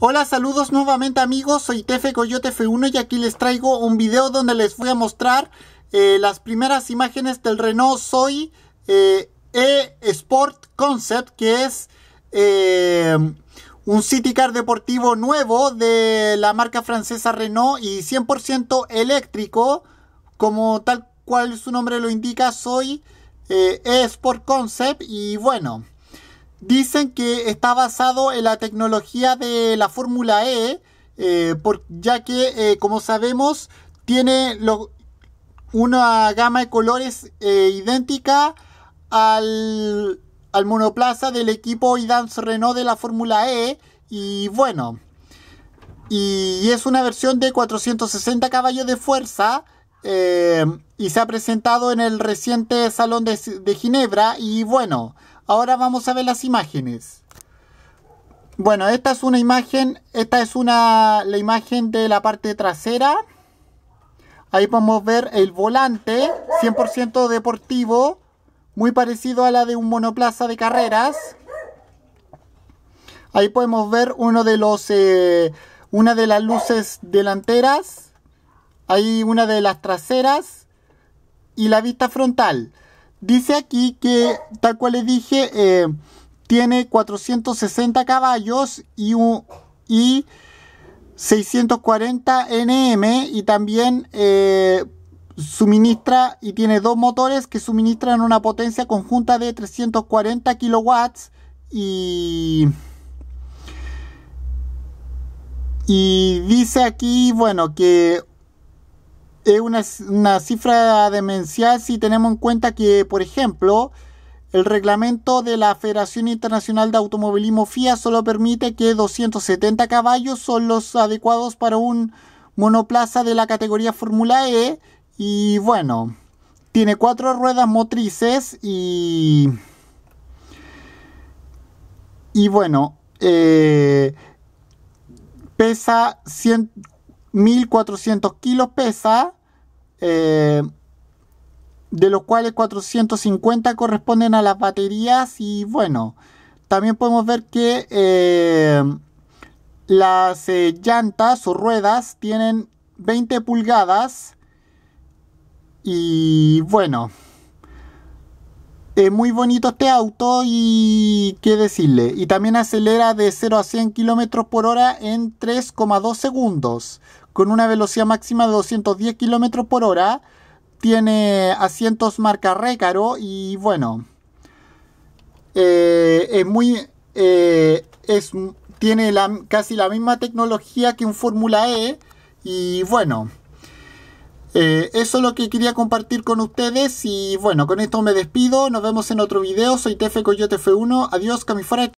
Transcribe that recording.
Hola, saludos nuevamente amigos, soy Tefe Coyote F1 y aquí les traigo un video donde les voy a mostrar eh, las primeras imágenes del Renault Zoe eSport eh, e Sport Concept, que es eh, un city car deportivo nuevo de la marca francesa Renault y 100% eléctrico, como tal cual su nombre lo indica, Soy e Sport Concept y bueno dicen que está basado en la tecnología de la Fórmula E, eh, ya que, eh, como sabemos, tiene una gama de colores eh, idéntica al, monoplaza del equipo Idance Renault de la Fórmula E. Y bueno, y es una versión de 460 caballos de fuerza. y se ha presentado en el reciente Salón de Ginebra. Y bueno, Ahora vamos a ver las imágenes. Bueno, esta es una imagen, esta es una, la imagen de la parte trasera. Ahí podemos ver el volante 100% deportivo, muy parecido a la de un monoplaza de carreras. Ahí podemos ver uno de los, eh, una de las luces delanteras, ahí una de las traseras y la vista frontal. Dice aquí que, tal cual le dije, eh, tiene 460 caballos y, 640 Nm y también eh, suministra y tiene dos motores que suministran una potencia conjunta de 340 kW. y y dice aquí bueno que es una, cifra demencial si tenemos en cuenta que, por ejemplo, el reglamento de la Federación Internacional de Automovilismo FIA solo permite que 270 caballos son los adecuados para un monoplaza de la categoría Fórmula E y bueno, tiene cuatro ruedas motrices y... Y bueno, eh, pesa 100, 1400 kilos pesa, eh, de los cuales 450 corresponden a las baterías y bueno, también podemos ver que eh, las eh, llantas o ruedas tienen 20 pulgadas y bueno es muy bonito este auto y qué decirle y también acelera de 0 a 100 kilómetros por hora en 3,2 segundos con una velocidad máxima de 210 km por hora. Tiene asientos marca Récaro y bueno, eh, es muy... Eh, es, tiene casi la misma tecnología que un Fórmula E y bueno, eh, eso es lo que quería compartir con ustedes y bueno, con esto me despido, nos vemos en otro video, soy Tefe Coyote F1, adiós Camifora